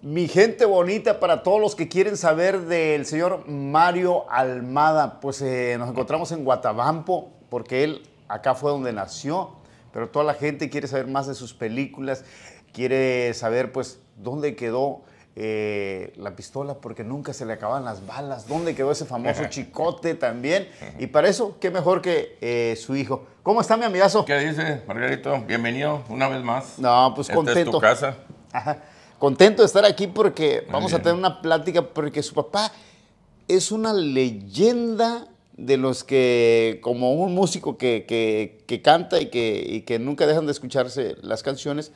Mi gente bonita, para todos los que quieren saber del señor Mario Almada, pues eh, nos encontramos en Guatabampo, porque él acá fue donde nació, pero toda la gente quiere saber más de sus películas, quiere saber pues dónde quedó eh, la pistola, porque nunca se le acaban las balas, dónde quedó ese famoso chicote también, y para eso, qué mejor que eh, su hijo. ¿Cómo está mi amigazo? ¿Qué dice, Margarito? Bienvenido una vez más. No, pues contento. Es tu casa. Ajá contento de estar aquí porque vamos a tener una plática porque su papá es una leyenda de los que, como un músico que, que, canta y que, que nunca dejan de escucharse las canciones,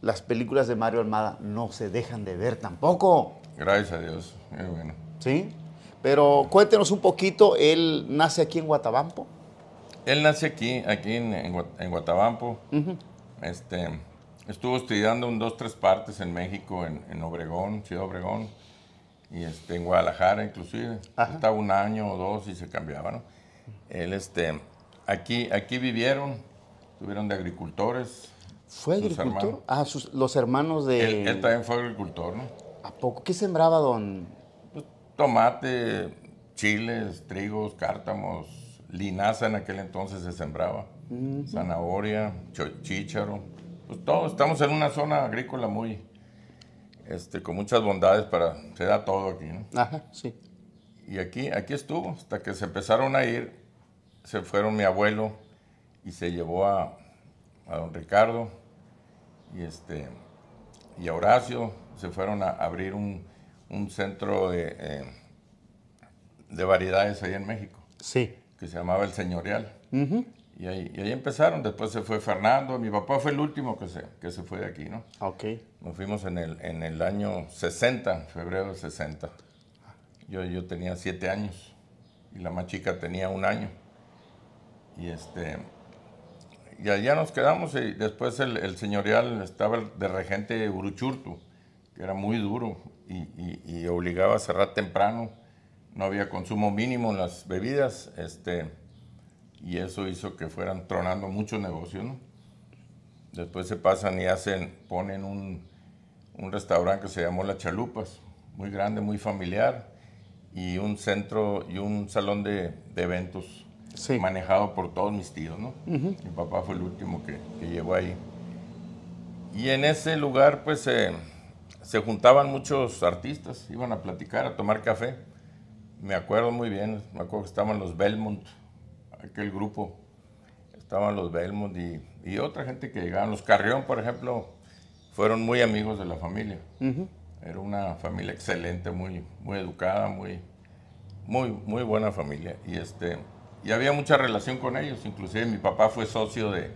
las películas de Mario Almada no se dejan de ver tampoco. Gracias a Dios, bueno. Sí, pero cuéntenos un poquito, él nace aquí en Guatabampo. Él nace aquí, aquí en, Guatabampo. Este, Estuvo estudiando en dos, tres partes en México, en, en Obregón, Ciudad Obregón, y este, en Guadalajara inclusive. Estaba un año o dos y se cambiaba, ¿no? Él, este, aquí, aquí vivieron, estuvieron de agricultores. ¿Fue agricultor? Ah, sus, los hermanos de... Él, también fue agricultor, ¿no? ¿A poco? ¿Qué sembraba, don? Pues, tomate, chiles, trigos, cártamos, linaza en aquel entonces se sembraba, mm. zanahoria, chícharo. Pues todo, estamos en una zona agrícola muy, este, con muchas bondades para, se da todo aquí, ¿no? Ajá, sí. Y aquí, aquí estuvo, hasta que se empezaron a ir, se fueron mi abuelo y se llevó a, don Ricardo y, este, y a Horacio, se fueron a abrir un, centro de, eh, de variedades ahí en México. Sí. Que se llamaba El Señorial. Uh y ahí, empezaron, después se fue Fernando, mi papá fue el último que se, que se fue de aquí, ¿no? Ok. Nos fuimos en el, en el año 60, febrero 60. Yo, yo tenía siete años y la más chica tenía un año. Y este y allá nos quedamos y después el, señorial estaba de regente Uruchurtu, que era muy duro y, y, obligaba a cerrar temprano. No había consumo mínimo en las bebidas, este y eso hizo que fueran tronando mucho negocio, ¿no? Después se pasan y hacen, ponen un, restaurante que se llamó Las Chalupas, muy grande, muy familiar, y un centro y un salón de, eventos manejado por todos mis tíos, ¿no? Mi papá fue el último que, llevó ahí. Y en ese lugar, pues, eh, se juntaban muchos artistas, iban a platicar, a tomar café. Me acuerdo muy bien, me acuerdo que estaban los Belmont, aquel grupo. Estaban los Belmont y, otra gente que llegaban. Los Carrión, por ejemplo, fueron muy amigos de la familia. Era una familia excelente, muy, muy educada, muy, muy, muy buena familia. Y, este, y había mucha relación con ellos. Inclusive mi papá fue socio de...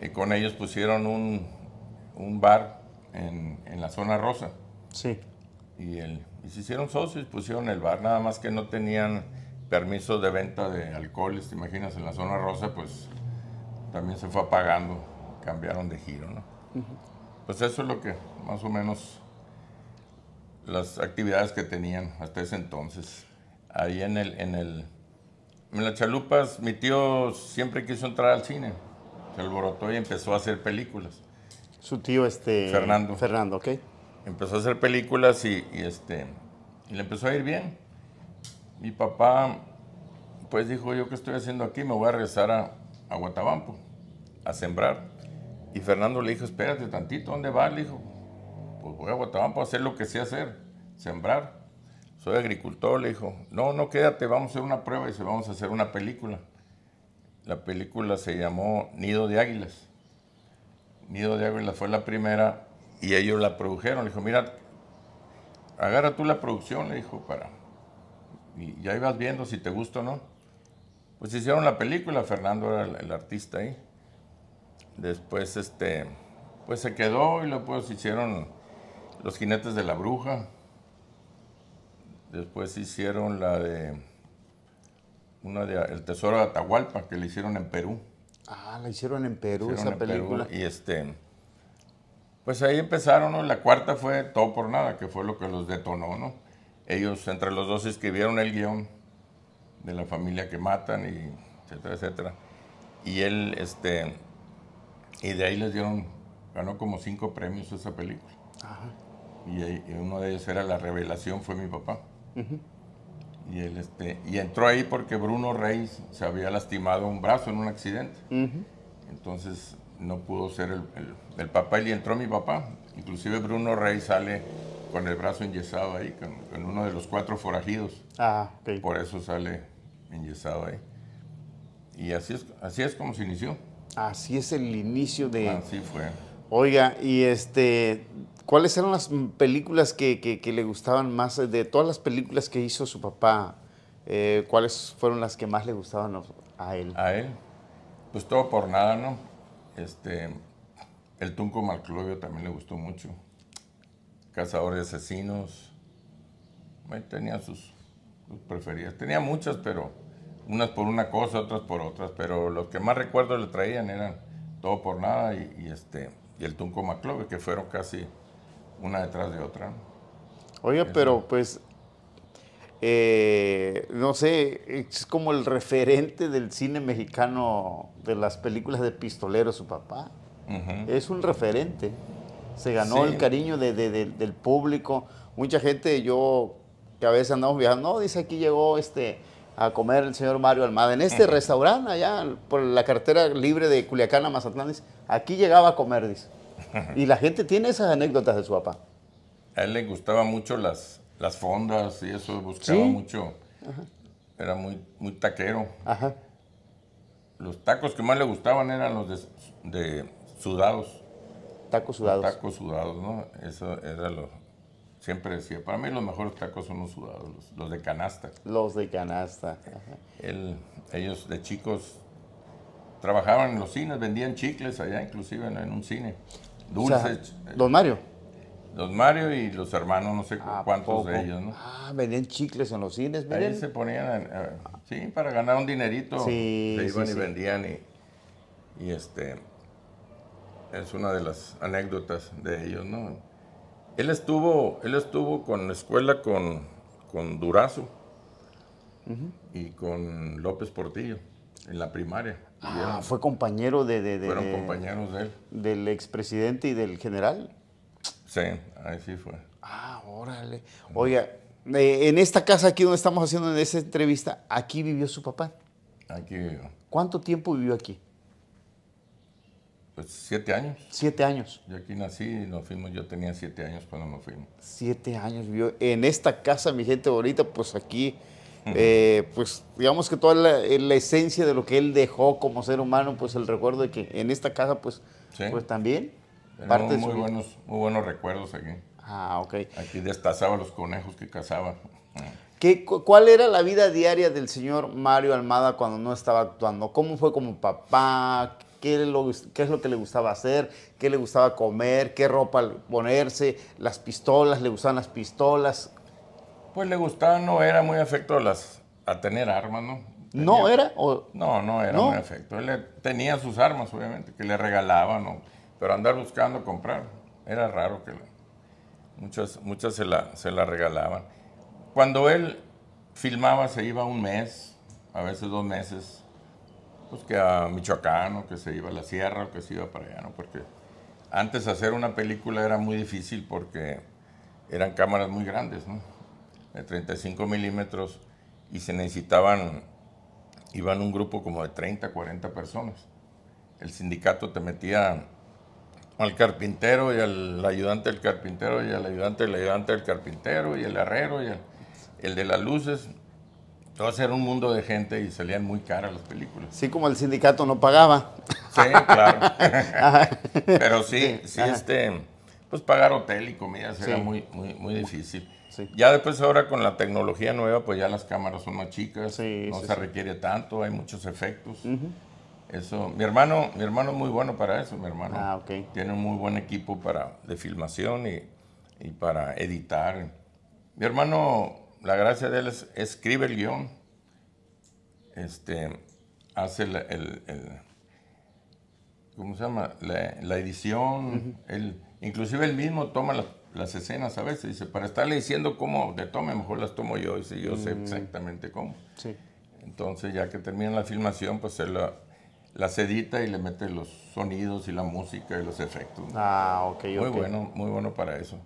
Eh, con ellos pusieron un, bar en, la zona rosa. Sí. Y, y se hicieron socios, pusieron el bar, nada más que no tenían permiso de venta de alcoholes, te imaginas, en la zona rosa, pues también se fue apagando, cambiaron de giro, ¿no? Pues eso es lo que más o menos las actividades que tenían hasta ese entonces. Ahí en el, en el, en las chalupas, mi tío siempre quiso entrar al cine. Se alborotó y empezó a hacer películas. Su tío, este. Fernando. Fernando, ok. Empezó a hacer películas y, y este. Y le empezó a ir bien mi papá pues dijo, yo qué estoy haciendo aquí, me voy a regresar a, Guatabampo a sembrar. Y Fernando le dijo, espérate tantito, ¿dónde vas? Le dijo, pues voy a Guatabampo a hacer lo que sé hacer, sembrar. Soy agricultor, le dijo, no, no, quédate, vamos a hacer una prueba y se vamos a hacer una película. La película se llamó Nido de Águilas. Nido de Águilas fue la primera y ellos la produjeron. Le dijo, mira, agarra tú la producción, le dijo, para y ya ibas viendo si te gusta o no. Pues hicieron la película, Fernando era el, artista ahí. Después, este, pues se quedó y luego se pues, hicieron Los Jinetes de la Bruja. Después hicieron la de, una de El Tesoro de Atahualpa, que le hicieron en Perú. Ah, la hicieron en Perú esa película. y este, pues ahí empezaron, La cuarta fue Todo por Nada, que fue lo que los detonó, ¿no? Ellos entre los dos escribieron el guión de la familia que matan, y etcétera, etcétera. Y él, este, y de ahí les dieron, ganó como cinco premios esa película. Y, uno de ellos era La Revelación, fue mi papá. Y él, este, y entró ahí porque Bruno Reis se había lastimado un brazo en un accidente. Entonces no pudo ser el, el, papá y entró mi papá. Inclusive Bruno Reis sale con el brazo enyesado ahí, con, uno de los cuatro forajidos. Ah, ok. Por eso sale enyesado ahí. Y así es, así es como se inició. Así es el inicio de... Así fue. Oiga, y este, ¿cuáles eran las películas que, le gustaban más? De todas las películas que hizo su papá, eh, ¿cuáles fueron las que más le gustaban a él? A él, pues todo por nada, ¿no? Este, el Tunco Marclovio también le gustó mucho. Cazador de Asesinos. Tenía sus, preferidas. Tenía muchas, pero unas por una cosa, otras por otras. Pero los que más recuerdo le traían eran Todo por Nada y, este, y el Tunco Maclove, que fueron casi una detrás de otra. oye pero pues, eh, no sé, es como el referente del cine mexicano de las películas de Pistolero, su papá. Es un referente se ganó el cariño del público. Mucha gente, yo que a veces andamos viajando, no, dice aquí llegó este a comer el señor Mario Almada en este restaurante allá por la cartera libre de Culiacán a Mazatlán, aquí llegaba a comer, dice. Y la gente tiene esas anécdotas de su papá. A él le gustaban mucho las, las fondas y eso, buscaba mucho. Era muy, muy taquero. Los tacos que más le gustaban eran los de sudados tacos sudados. tacos sudados, ¿no? Eso era lo... Siempre decía, para mí los mejores tacos son los sudados, los, de canasta. Los de canasta. ellos de chicos trabajaban en los cines, vendían chicles allá inclusive en, un cine. Dulces. don Mario. Don Mario y los hermanos, no sé cuántos de ellos, ¿no? Ah, vendían chicles en los cines, miren. Ahí se ponían, eh, sí, para ganar un dinerito. Sí, se iban y vendían y este es una de las anécdotas de ellos, ¿no? Él estuvo, él estuvo con la escuela con, Durazo y con López Portillo en la primaria. Ah, fue compañero de, de, Fueron compañeros de él. ¿Del expresidente y del general? Sí, ahí sí fue. Ah, órale. Oiga, eh, en esta casa aquí donde estamos haciendo esa entrevista, aquí vivió su papá. Aquí vivió. ¿Cuánto tiempo vivió aquí? Pues siete años. Siete años. Yo aquí nací y nos fuimos, yo tenía siete años cuando nos fuimos. Siete años vivió en esta casa, mi gente ahorita, pues aquí, eh, pues digamos que toda eh, la, esencia de lo que él dejó como ser humano, pues el recuerdo de que en esta casa, pues, pues también. Parte muy, buenos, muy buenos recuerdos aquí. Ah, ok. Aquí destazaba los conejos que cazaba. ¿Qué, ¿Cuál era la vida diaria del señor Mario Almada cuando no estaba actuando? ¿Cómo fue como papá? qué, es lo que le gustaba hacer, qué le gustaba comer, qué ropa ponerse, las pistolas, le gustaban las pistolas. Pues le gustaba, no era muy afecto a, las, a tener armas, ¿no? ¿No era? O... No, no era muy afecto. Él tenía sus armas, obviamente, que le regalaban, pero andar buscando comprar, era raro que muchas, muchas se la, se la regalaban. Cuando él filmaba se iba un mes, a veces dos meses, pues, que a Michoacán o que se iba a la sierra o que se iba para allá, ¿no? Porque antes hacer una película era muy difícil porque eran cámaras muy grandes, De 35 milímetros y se necesitaban, iban un grupo como de 30, 40 personas. El sindicato te metía al carpintero y al ayudante del carpintero y al ayudante del ayudante del carpintero y el herrero y el, el de las luces todo era un mundo de gente y salían muy caras las películas. Sí, como el sindicato no pagaba. Sí, claro. Pero sí, sí, este, pues pagar hotel y comida era muy, muy, muy difícil. Ya después ahora con la tecnología nueva, pues ya las cámaras son más chicas, no se requiere tanto, hay muchos efectos. Eso, mi hermano, mi hermano es muy bueno para eso, mi hermano. Ah, okay. Tiene un muy buen equipo para, de filmación y, y para editar. Mi hermano la gracia de él es, escribe el guión, este, hace el, ¿cómo se llama? La, edición, el, inclusive él mismo toma las, escenas a veces, dice, para estarle diciendo cómo le tome, mejor las tomo yo, y si yo sé mm. exactamente cómo. Entonces, ya que termina la filmación, pues él la, las edita y le mete los sonidos y la música y los efectos. Ah, ok, Muy bueno, muy bueno para eso.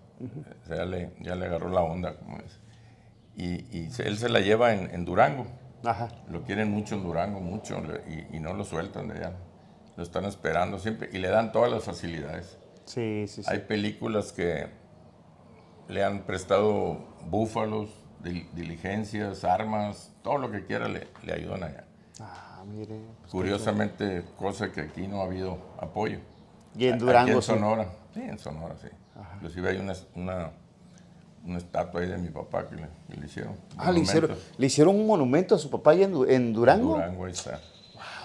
ya le, ya le agarró la onda, como es y, él se la lleva en, Durango. Lo quieren mucho en Durango, mucho, y, no lo sueltan de allá. Lo están esperando siempre y le dan todas las facilidades. Sí, sí, sí. Hay películas que le han prestado búfalos, diligencias, armas, todo lo que quiera le, ayudan allá. Ah, mire. Pues Curiosamente, cosa que aquí no ha habido apoyo. Y en Durango. en Sonora. Sí, en Sonora, sí. Inclusive hay una una estatua ahí de mi papá que le, hicieron. Ah, le hicieron, un monumento a su papá allá en, Durango. En Durango, ahí está.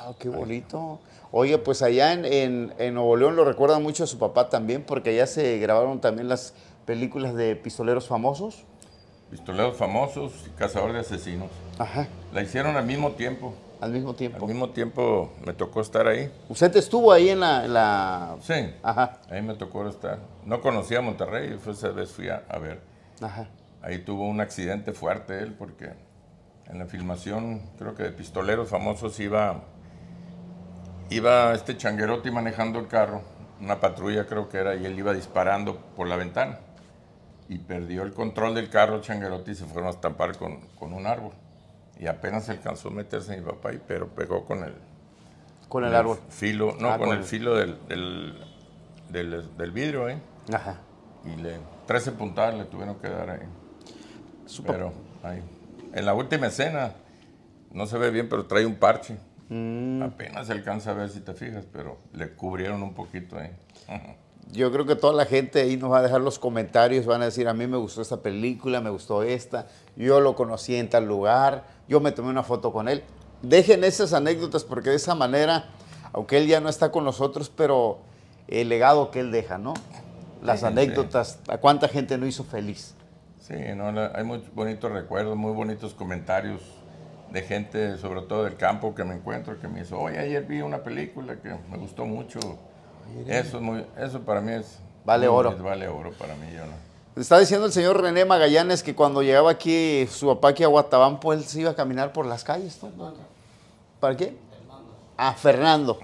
Wow, qué bonito. Oye, pues allá en, Nuevo León lo recuerda mucho a su papá también, porque allá se grabaron también las películas de pistoleros famosos. Pistoleros famosos y cazador de asesinos. Ajá. La hicieron al mismo tiempo. Al mismo tiempo. Al mismo tiempo me tocó estar ahí. ¿Usted estuvo ahí en la...? Sí. Ajá. Ahí me tocó estar. No conocía a Monterrey, esa vez fui a ver. Ahí tuvo un accidente fuerte él porque en la filmación, creo que de Pistoleros Famosos, iba, iba este changuerotti manejando el carro, una patrulla creo que era, y él iba disparando por la ventana. Y perdió el control del carro changuerotti y se fueron a estampar con, un árbol. Y apenas alcanzó a meterse mi papá, y, pero pegó con el... Con el, árbol. Filo, no, ah, con, el filo del, del, vidrio, ¿eh? Y le 13 puntadas le tuvieron que dar ahí. Super. Pero ahí. En la última escena, no se ve bien, pero trae un parche. Mm. Apenas se alcanza a ver si te fijas, pero le cubrieron un poquito ahí. Yo creo que toda la gente ahí nos va a dejar los comentarios, van a decir, a mí me gustó esta película, me gustó esta, yo lo conocí en tal lugar, yo me tomé una foto con él. Dejen esas anécdotas porque de esa manera, aunque él ya no está con nosotros, pero el legado que él deja, ¿no? las anécdotas, a cuánta gente no hizo feliz. Sí, no, hay muchos bonitos recuerdos, muy bonitos comentarios de gente, sobre todo del campo, que me encuentro, que me hizo, oye, ayer vi una película que me gustó mucho. Eso, es muy, eso para mí es... Vale oro. vale oro para mí, yo Está diciendo el señor René Magallanes que cuando llegaba aquí su papá aquí a Guatabampo, él se iba a caminar por las calles. ¿Para qué? A ah, Fernando.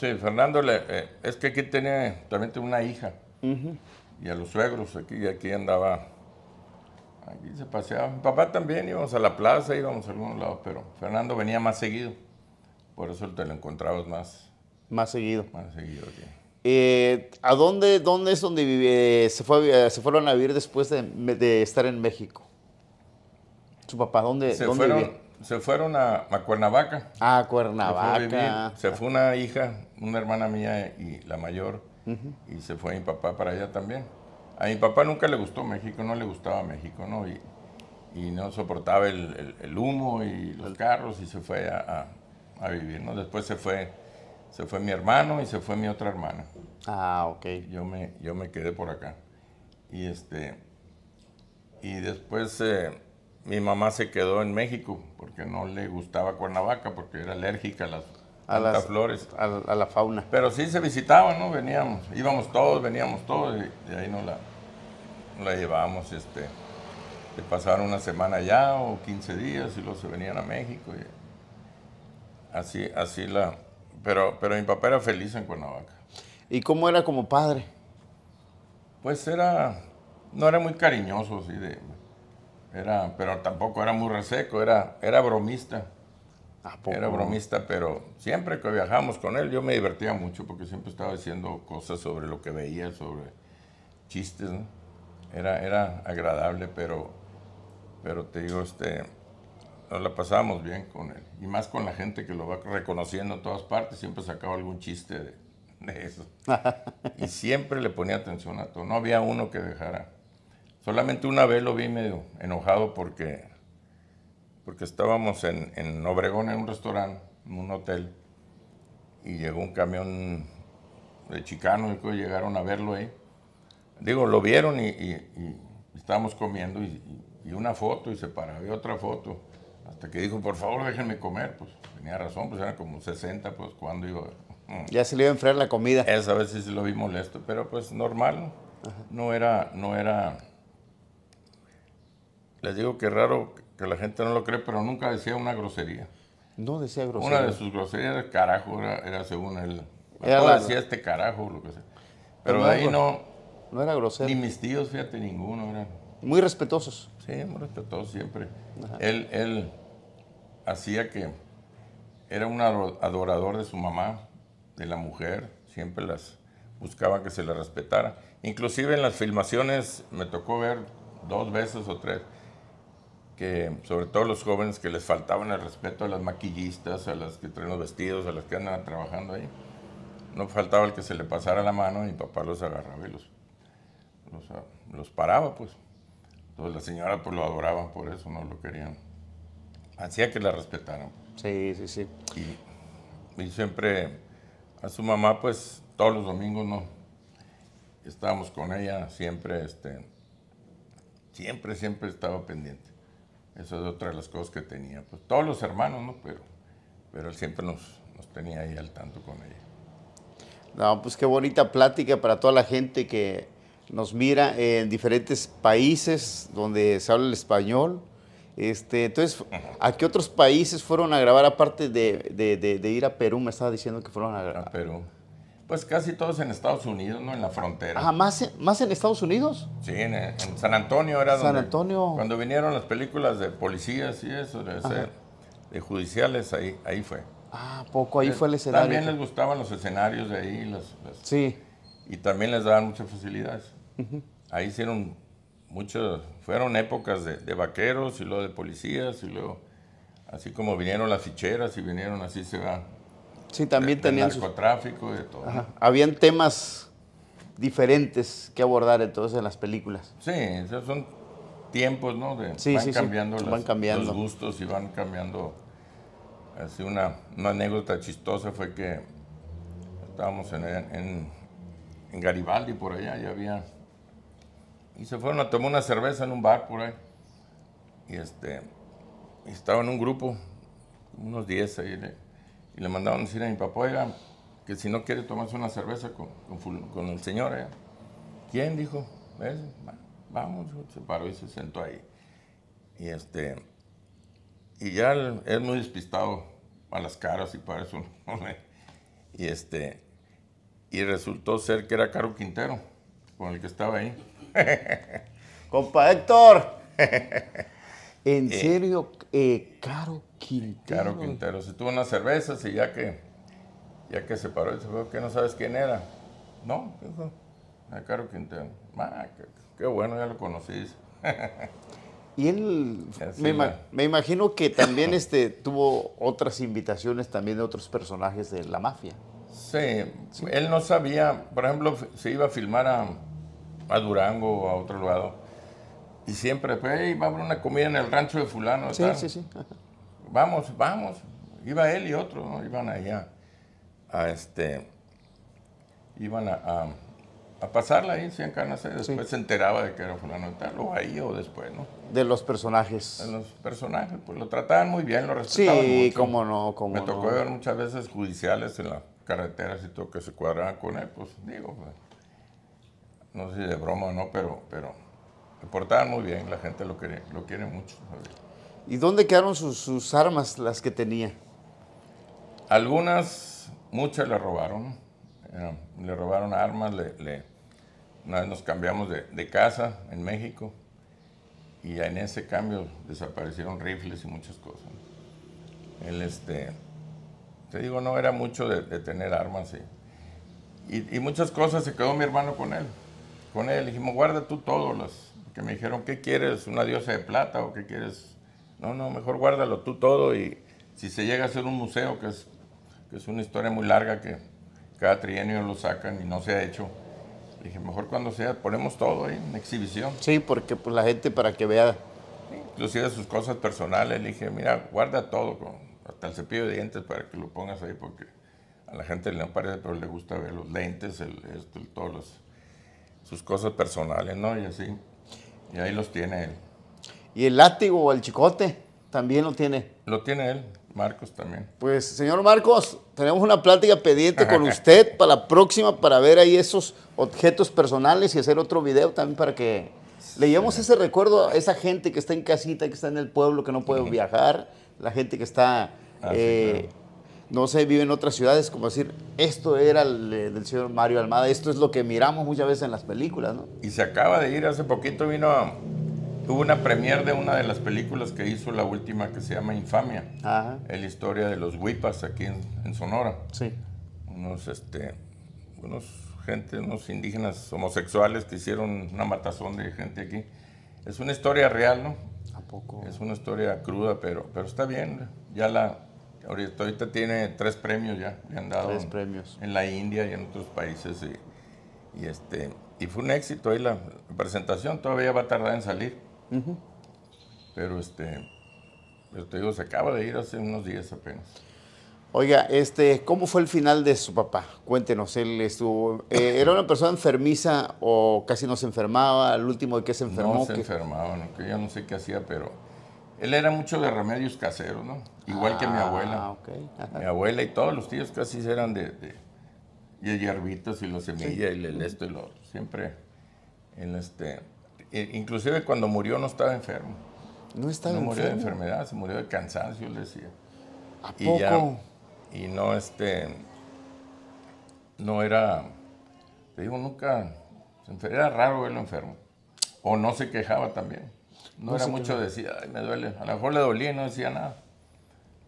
Sí, Fernando, le, eh, es que aquí tenía, también una hija y a los suegros aquí, aquí andaba, aquí se paseaba. papá también íbamos a la plaza, íbamos a algunos lados, pero Fernando venía más seguido, por eso te lo encontrabas más. Más seguido. Más seguido eh, ¿A dónde, dónde es donde vive, eh, se, fue, eh, se fueron a vivir después de, estar en México? ¿Su papá dónde, se fueron, Se fueron a, Cuernavaca. Ah, Cuernavaca. a se fue, una hija, una hermana mía y la mayor, y se fue mi papá para allá también. A mi papá nunca le gustó México, no le gustaba México, ¿no? Y, no soportaba el, humo y los carros y se fue a, a, vivir, ¿no? Después se fue, se fue mi hermano y se fue mi otra hermana. Ah, ok. Yo me, yo me quedé por acá. Y este... Y después eh, mi mamá se quedó en México porque no le gustaba Cuernavaca, porque era alérgica a las a las flores. A, la fauna. Pero sí se visitaban, ¿no? Veníamos, íbamos todos, veníamos todos y, ahí nos la, la llevábamos, este, pasaban una semana allá o 15 días y luego se venían a México. así, así la... Pero, pero mi papá era feliz en Cuernavaca. ¿Y cómo era como padre? Pues era, no era muy cariñoso, sí, era, pero tampoco era muy reseco, era, era bromista. Era bromista, pero siempre que viajamos con él yo me divertía mucho porque siempre estaba diciendo cosas sobre lo que veía, sobre chistes, Era, era agradable, pero, pero te digo, este, nos la pasábamos bien con él. Y más con la gente que lo va reconociendo en todas partes, siempre sacaba algún chiste de, de eso. y siempre le ponía atención a todo. No había uno que dejara. Solamente una vez lo vi medio enojado porque porque estábamos en, Obregón en un restaurante, en un hotel, y llegó un camión de chicanos, y llegaron a verlo ahí. Digo, lo vieron y, estábamos comiendo y, una foto y se paró, y otra foto. Hasta que dijo, por favor, déjenme comer. Pues tenía razón, pues eran como 60, pues cuando iba. Mm. Ya se le iba a enfriar la comida. Esa vez sí lo vi molesto, pero pues normal. No era, no era. Les digo que raro que la gente no lo cree, pero nunca decía una grosería. No decía grosería. Una de sus groserías era carajo, era, era según él. Era decía este carajo, lo que sea. Pero, ahí no. No era grosero. Ni mis tíos, fíjate, ninguno. era. Muy respetuosos. Sí, muy respetuosos siempre. Él, él hacía que. Era un adorador de su mamá, de la mujer, siempre las buscaba que se la respetara. Inclusive en las filmaciones me tocó ver dos veces o tres que sobre todo los jóvenes que les faltaban el respeto a las maquillistas, a las que traen los vestidos, a las que andan trabajando ahí, no faltaba el que se le pasara la mano y papá los agarraba y los, ah, paraba, pues. Entonces la señora pues lo adoraba por eso, no lo querían. Hacía que la respetaran. Sí, sí, sí. Y, y, siempre a su mamá pues todos los domingos no estábamos con ella siempre este siempre siempre estaba pendiente eso es otra de las cosas que tenía. Pues todos los hermanos, ¿no? Pero, pero él siempre nos, nos tenía ahí al tanto con ella. No, pues qué bonita plática para toda la gente que nos mira en diferentes países donde se habla el español. Este, entonces, ¿a qué otros países fueron a grabar aparte de, de, de, de ir a Perú? Me estaba diciendo que fueron a grabar. A Perú. Pues casi todos en Estados Unidos, ¿no? En la frontera. Ah, ¿más, más en Estados Unidos? Sí, en, San Antonio era donde... San Antonio. Cuando vinieron las películas de policías y eso, de, ser, de judiciales, ahí, ahí fue. Ah, poco, ahí eh, fue el escenario. También les gustaban los escenarios de ahí. Los, sí. Y también les daban muchas facilidades. Ahí hicieron muchos fueron épocas de, de vaqueros y luego de policías y luego, así como vinieron las ficheras y vinieron así se van Sí, también de, tenían. Del narcotráfico y de todo. Habían temas diferentes que abordar entonces en las películas. Sí, esos son tiempos, ¿no? sí, van, sí, cambiando van cambiando los gustos y van cambiando. Así una, una anécdota chistosa fue que estábamos en, en, en Garibaldi por allá, ya había. Y se fueron a tomar una cerveza en un bar por ahí. Y este, estaba en un grupo, unos 10 ahí y le mandaron decir a mi papá, oiga, que si no quiere tomarse una cerveza con, el señor, ¿eh?". ¿quién dijo? Vamos, se paró y se sentó ahí. Y este, y ya él es muy despistado a las caras y para eso. y este, y resultó ser que era Caro Quintero, con el que estaba ahí. Compa Héctor. En eh, serio, eh, Caro Quintero. Caro Quintero. Se tuvo unas cervezas y ya que, ya que se paró, ¿qué que no sabes quién era. No, ah, Caro Quintero. Ah, qué, bueno, ya lo conocí. y él, me, imagino que también este, tuvo otras invitaciones también de otros personajes de la mafia. Sí, él no sabía, por ejemplo, se iba a filmar a, a Durango o a otro lado y siempre, pues, iba a haber una comida en el rancho de fulano. Sí, tal. sí, sí. Vamos, vamos. Iba él y otro, ¿no? Iban allá a este... Iban a, a, pasarla ahí, se en después se enteraba de que era fulano tal, o ahí o después, ¿no? De los personajes. De los personajes, pues lo trataban muy bien, lo respetaban sí, mucho. Sí, cómo no, Me tocó ver muchas veces judiciales en la carretera, y todo que se cuadraban con él, pues digo, pues, no sé si de broma o no, pero... pero se portaban muy bien, la gente lo quiere, lo quiere mucho. ¿Y dónde quedaron sus, armas, las que tenía? Algunas, muchas le robaron. Eh, le robaron armas, le, una vez nos cambiamos de, de casa en México y en ese cambio desaparecieron rifles y muchas cosas. Él, este, te digo, no era mucho de, tener armas y, y, y, muchas cosas se quedó mi hermano con él. Con él dijimos, guarda tú todas las, que me dijeron, ¿qué quieres? ¿Una diosa de plata o qué quieres? No, no, mejor guárdalo tú todo y si se llega a hacer un museo, que es, que es una historia muy larga que cada trienio lo sacan y no se ha hecho. Dije, mejor cuando sea, ponemos todo ahí en exhibición. Sí, porque pues, la gente para que vea. Inclusive sus cosas personales, le dije, mira, guarda todo, con, hasta el cepillo de dientes para que lo pongas ahí, porque a la gente le parece, pero le gusta ver los lentes, el, el, sus cosas personales, ¿no? Y así. Y ahí los tiene él. ¿Y el látigo o el chicote? También lo tiene. Lo tiene él, Marcos también. Pues, señor Marcos, tenemos una plática pendiente con usted para la próxima, para ver ahí esos objetos personales y hacer otro video también para que le llevemos ese recuerdo a esa gente que está en casita, que está en el pueblo, que no puede viajar, la gente que está ah, eh, no sé, vive en otras ciudades, como decir, esto era el, eh, del señor Mario Almada, esto es lo que miramos muchas veces en las películas, ¿no? Y se acaba de ir, hace poquito vino, tuvo una premier de una de las películas que hizo, la última que se llama Infamia, Ajá. la historia de los huipas aquí en, Sonora. Sí. Unos, este, unos gente, unos indígenas homosexuales que hicieron una matazón de gente aquí. Es una historia real, ¿no? ¿A poco? Es una historia cruda, pero, pero está bien, ya la Ahorita, tiene tres premios ya, le han dado. Tres premios. En la India y en otros países. Y, este, y fue un éxito ahí la, presentación, todavía va a tardar en salir. Pero este, te digo, se acaba de ir hace unos días apenas. Oiga, este, ¿cómo fue el final de su papá? Cuéntenos, él estuvo, eh, ¿era una persona enfermiza o casi no se enfermaba? ¿Al último de qué se enfermó? No se enfermaba, no, no sé qué hacía, pero él era mucho de remedios caseros, ¿no? Igual que mi abuela. Ah, mi abuela y todos los tíos casi eran de, de, hierbitos y los semillas y el esto y lo otro. Siempre en este... E, inclusive cuando murió no estaba enfermo. No estaba no murió de enfermedad, se murió de cansancio, le decía. y Ya, y no, este... No era... Te digo, nunca... Era raro verlo enfermo. O no se quejaba también. No, era mucho decir, ay, me duele. A lo mejor le dolía y no decía nada.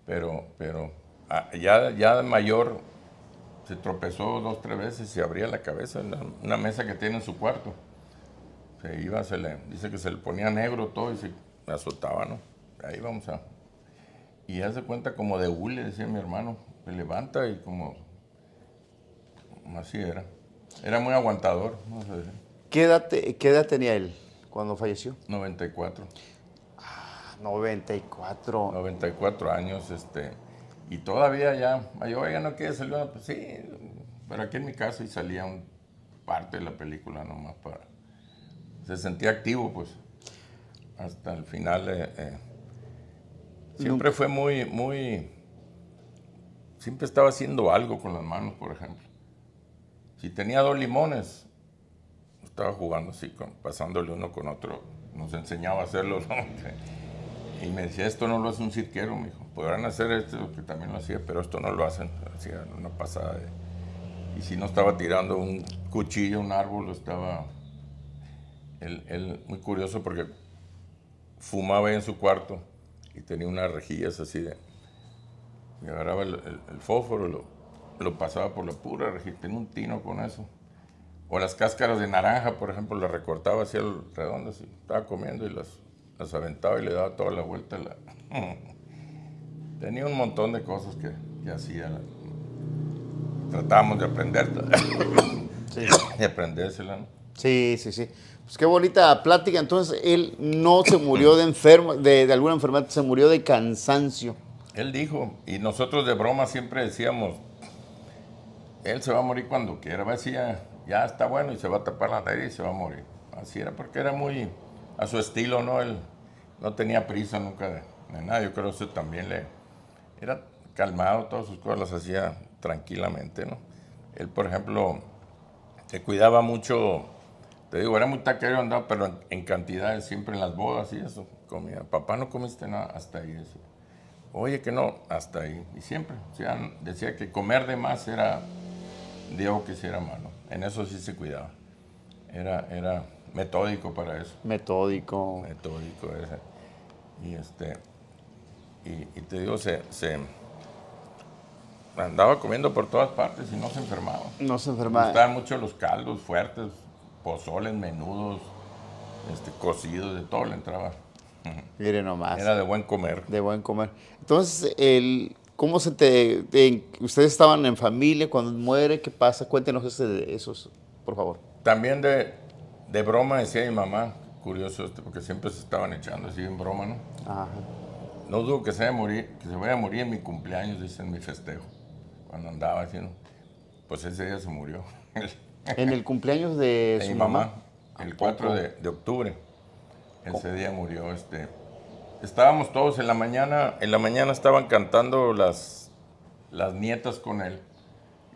Pero, pero ah, ya, ya mayor se tropezó dos, tres veces y se abría la cabeza en una mesa que tiene en su cuarto. Se iba, se le, dice que se le ponía negro todo y se azotaba, ¿no? Ahí vamos a... Y hace cuenta como de hule, decía mi hermano. Se levanta y como... Así era. Era muy aguantador. ¿Qué, ¿Qué edad tenía él? ¿Cuándo falleció? 94. Ah, 94. 94 años, este. Y todavía ya, yo, oiga, no quiere salir pues sí, pero aquí en mi caso y salía parte de la película nomás para... Se sentía activo, pues, hasta el final. Eh, eh, siempre fue muy, muy... Siempre estaba haciendo algo con las manos, por ejemplo. Si tenía dos limones, estaba jugando así, con, pasándole uno con otro. Nos enseñaba a hacerlo. Y me decía, esto no lo hace un cirquero, me dijo. Podrán hacer esto, que también lo hacía, pero esto no lo hacen. Hacía una pasada. De... Y si no estaba tirando un cuchillo, un árbol, estaba... Él, muy curioso porque fumaba en su cuarto y tenía unas rejillas así de... me agarraba el, fósforo, lo, lo pasaba por la pura rejilla. Tenía un tino con eso o las cáscaras de naranja, por ejemplo, las recortaba así el redondo, estaba comiendo y las, aventaba y le daba toda la vuelta. La... Tenía un montón de cosas que, que hacía. Tratábamos de aprender, sí. de aprendérsela. Sí, sí, sí. Pues qué bonita plática. Entonces, él no se murió de enfermo, de, alguna enfermedad, se murió de cansancio. Él dijo, y nosotros de broma siempre decíamos, él se va a morir cuando quiera, va decir ya está bueno y se va a tapar la nariz y se va a morir. Así era porque era muy a su estilo, ¿no? Él no tenía prisa nunca de, nada. Yo creo que usted también le... Era calmado, todas sus cosas las hacía tranquilamente, ¿no? Él, por ejemplo, se cuidaba mucho, te digo, era muy taquero, andado pero en, cantidades, siempre en las bodas y eso, comía. Papá, no comiste nada, hasta ahí Oye, que no, hasta ahí. Y siempre, o sea, decía que comer de más era Diego era malo. En eso sí se cuidaba. Era, era metódico para eso. Metódico. Metódico, ese. Y este. Y, te digo, se, andaba comiendo por todas partes y no se enfermaba. No se enfermaba. Me gustaban mucho los caldos fuertes, pozoles, menudos, este, cocidos, de todo le entraba. Mire nomás. Era de buen comer. De buen comer. Entonces, el, ¿Cómo se te, Ustedes estaban en familia cuando muere, ¿qué pasa? Cuéntenos ese, esos, por favor. También de, broma decía mi mamá, curioso este, porque siempre se estaban echando así en broma, ¿no? Ajá. No dudo que se vaya a morir, que se vaya a morir en mi cumpleaños, dice en mi festejo, cuando andaba así, Pues ese día se murió. ¿En el cumpleaños de, su mi mamá? mamá el 4 de, de octubre. Ese día murió este, estábamos todos en la mañana, en la mañana estaban cantando las, las nietas con él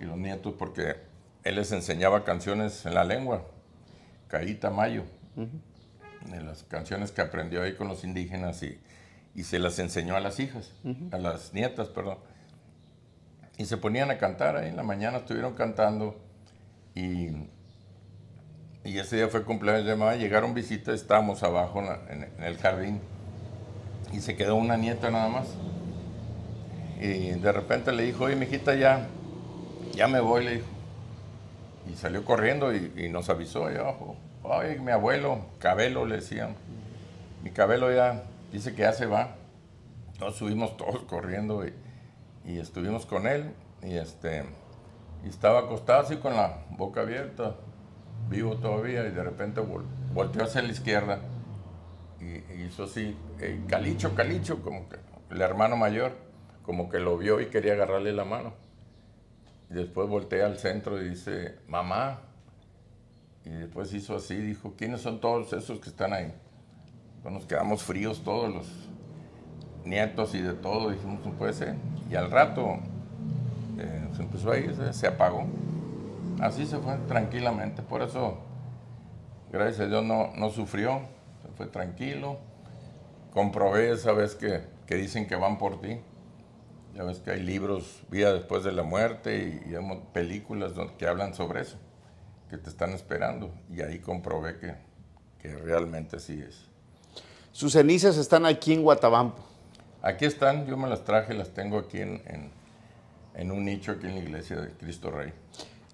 y los nietos porque él les enseñaba canciones en la lengua, Caíta Mayo, de las canciones que aprendió ahí con los indígenas y, se las enseñó a las hijas, a las nietas, perdón. Y se ponían a cantar ahí en la mañana, estuvieron cantando y, ese día fue cumpleaños de mamá, llegaron visitas, estábamos abajo en el jardín y se quedó una nieta nada más. Y de repente le dijo, oye, mijita, ya, ya me voy, le dijo. Y salió corriendo y, nos avisó allá abajo. Oye, mi abuelo, Cabelo, le decían. Mi Cabelo ya dice que ya se va. Nos subimos todos corriendo y, y estuvimos con él. Y, este, estaba acostado así con la boca abierta, vivo todavía, y de repente volteó hacia la izquierda y hizo así, eh, calicho, calicho, como que el hermano mayor, como que lo vio y quería agarrarle la mano. Y después voltea al centro y dice, mamá. Y después hizo así, dijo, ¿quiénes son todos esos que están ahí? Pues nos quedamos fríos todos los nietos y de todo, dijimos, no puede ser. Y al rato eh, se empezó a ir, se, apagó. Así se fue tranquilamente, por eso, gracias a Dios, no, no sufrió tranquilo. Comprobé esa vez que, que dicen que van por ti. Ya ves que hay libros, Vida después de la muerte, y, películas que hablan sobre eso, que te están esperando. Y ahí comprobé que, que realmente así es. Sus cenizas están aquí en Guatabampo. Aquí están, yo me las traje, las tengo aquí en, en, en un nicho aquí en la iglesia de Cristo Rey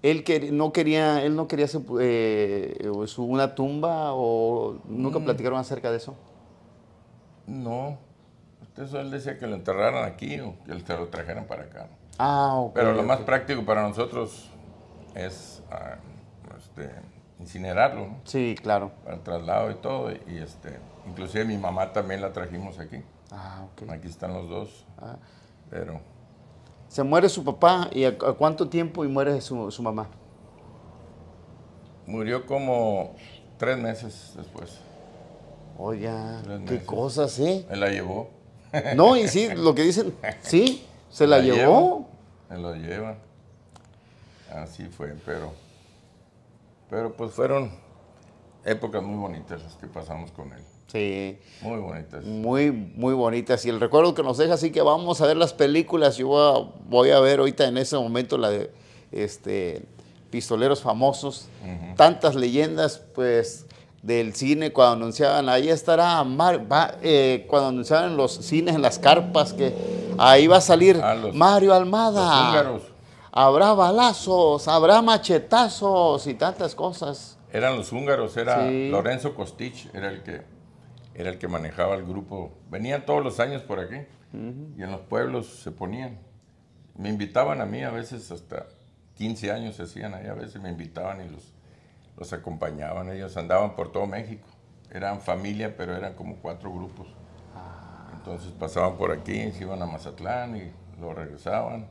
él no quería, él no quería eh, pues, una tumba o nunca mm. platicaron acerca de eso. No, él decía que lo enterraran aquí o que se lo trajeran para acá. Ah, Pero lo más práctico para nosotros es ah, este, incinerarlo. Sí, claro. Para el traslado y todo. Y este, inclusive mi mamá también la trajimos aquí. Ah, Aquí están los dos. Ah. Pero se muere su papá y a, cuánto tiempo y muere su, su, mamá. Murió como tres meses después. Oye, qué cosas, ¿eh? Él la llevó. No, y sí, lo que dicen, sí, se la, llevó. se lo lleva. Así fue, pero. Pero pues fueron épocas muy bonitas las que pasamos con él. Sí. Muy bonitas. Muy, muy bonitas. Y el recuerdo que nos deja, así que vamos a ver las películas. Yo voy a, ver ahorita en ese momento la de este, pistoleros famosos. Tantas leyendas, pues, del cine cuando anunciaban, ahí estará Mario, va, eh, cuando anunciaban los cines, en las carpas, que ahí va a salir ah, Mario Almada. habrá balazos, habrá machetazos y tantas cosas. Eran los húngaros, era Lorenzo Costich, era el que era el que manejaba el grupo. Venía todos los años por aquí y en los pueblos se ponían. Me invitaban a mí a veces hasta 15 años se hacían ahí, a veces me invitaban y los, los acompañaban. Ellos andaban por todo México. Eran familia, pero eran como cuatro grupos. Entonces pasaban por aquí, se iban a Mazatlán y lo regresaban.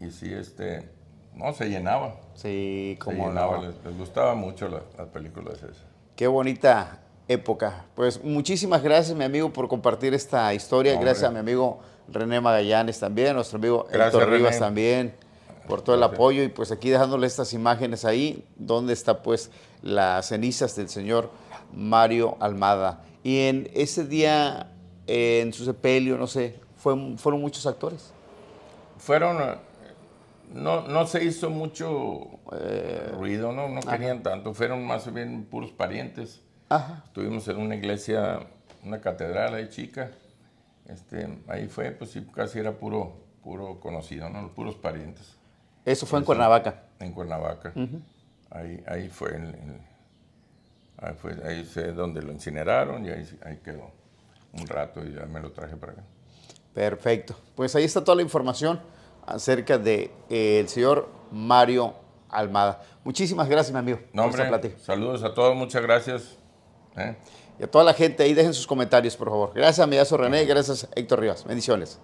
Y sí, este, no, se llenaba. Sí, como no. Les, gustaba mucho las películas esas. Qué bonita época, Pues muchísimas gracias, mi amigo, por compartir esta historia. Gracias a mi amigo René Magallanes también, nuestro amigo Héctor Rivas también, por todo el apoyo. Y pues aquí dejándole estas imágenes ahí, donde está pues las cenizas del señor Mario Almada. Y en ese día, en su sepelio, no sé, fueron muchos actores. Fueron eh, no, no se hizo mucho eh, ruido, no, no querían tanto, fueron más bien puros parientes. Estuvimos en una iglesia, una catedral ahí chica. Este, ahí fue, pues sí, casi era puro, puro conocido, ¿no? Puros parientes. Eso fue en Cuernavaca. En Cuernavaca. ahí, ahí, fue ahí fue, ahí fue donde lo incineraron y ahí, quedó un rato y ya me lo traje para acá. Perfecto. Pues ahí está toda la información acerca de, eh, el señor Mario Almada. Muchísimas gracias, mi amigo. No, saludos a todos, muchas gracias. ¿eh? Y a toda la gente ahí, dejen sus comentarios, por favor. Gracias, mediazo René, gracias, Héctor Rivas. Bendiciones.